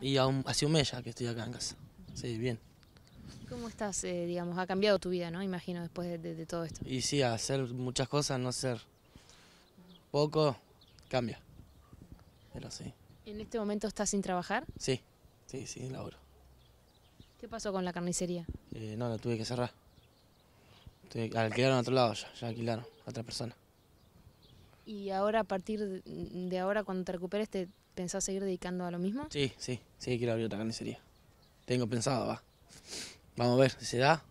Y aún, hace un mes ya que estoy acá en casa. Sí, bien. ¿Cómo estás, eh, digamos? Ha cambiado tu vida, ¿no? Imagino, después de, todo esto. Y sí, hacer muchas cosas, no hacer poco, cambia. Pero sí. ¿En este momento estás sin trabajar? Sí, sí, sí, laburo. ¿Qué pasó con la carnicería? Eh, no, la tuve que cerrar. alquilaron a otro lado ya, ya alquilaron a otra persona. ¿Y ahora a partir mm, de ahora, cuando te recuperes, te pensás seguir dedicando a lo mismo? Sí, sí, sí, quiero abrir otra carnicería. Tengo pensado, va. Vamos a ver si se da.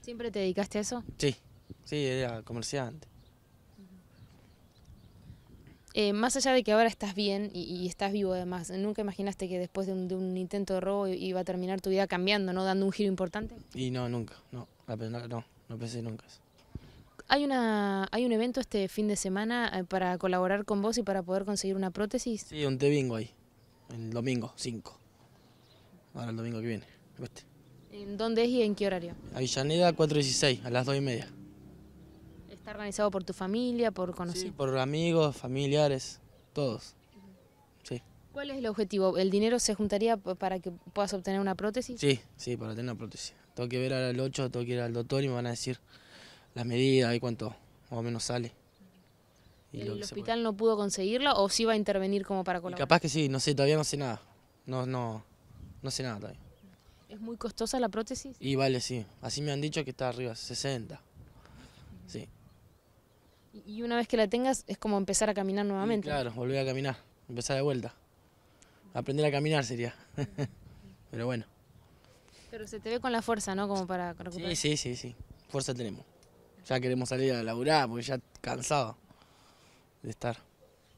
¿Siempre te dedicaste a eso? Sí, sí, era comerciante. Eh, más allá de que ahora estás bien y, estás vivo además, ¿nunca imaginaste que después de un, intento de robo iba a terminar tu vida cambiando, no dando un giro importante? Y no, nunca, no, no, no, pensé nunca hay, una, hay un evento este fin de semana eh, para colaborar con vos y para poder conseguir una prótesis. Sí, un té ahí, el domingo 5, ahora el domingo que viene. Este. ¿En dónde es y en qué horario? Avillaneda 416, a las 2 y media. ¿Está organizado por tu familia, por conocidos? Sí, por amigos, familiares, todos. Sí. ¿Cuál es el objetivo? ¿El dinero se juntaría para que puedas obtener una prótesis? Sí, sí, para tener una prótesis. Tengo que ver al 8, tengo que ir al doctor y me van a decir las medidas y cuánto más o menos sale. Y ¿El hospital no pudo conseguirlo o si va a intervenir como para colaborar? capaz que sí, no sé, todavía no sé nada. No, no, no sé nada todavía. ¿Es muy costosa la prótesis? Y vale, sí. Así me han dicho que está arriba, 60. Sí. Y una vez que la tengas es como empezar a caminar nuevamente. claro, volver a caminar, empezar de vuelta. Aprender a caminar sería. Pero bueno. Pero se te ve con la fuerza, ¿no? Como para recuperar. Sí, sí, sí, sí. Fuerza tenemos. Ya queremos salir a laburar porque ya cansado de estar.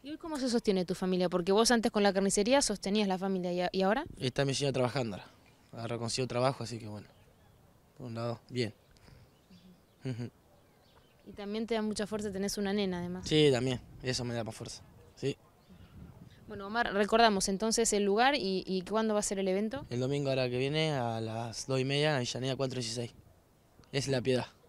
¿Y hoy cómo se sostiene tu familia? Porque vos antes con la carnicería sostenías la familia y ahora. está mi señora trabajando ahora. Ahora trabajo, así que bueno. Por un lado, bien. y también te da mucha fuerza, tenés una nena además. Sí, también. Eso me da más fuerza. Sí. Bueno, Omar, recordamos entonces el lugar y, y cuándo va a ser el evento. El domingo ahora que viene a las 2 y media en Villaneda 416. Es La Piedad.